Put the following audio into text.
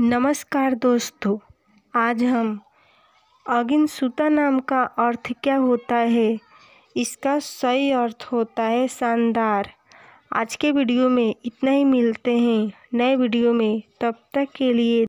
नमस्कार दोस्तों आज हम अगिनसुता नाम का अर्थ क्या होता है इसका सही अर्थ होता है शानदार आज के वीडियो में इतना ही मिलते हैं नए वीडियो में तब तक के लिए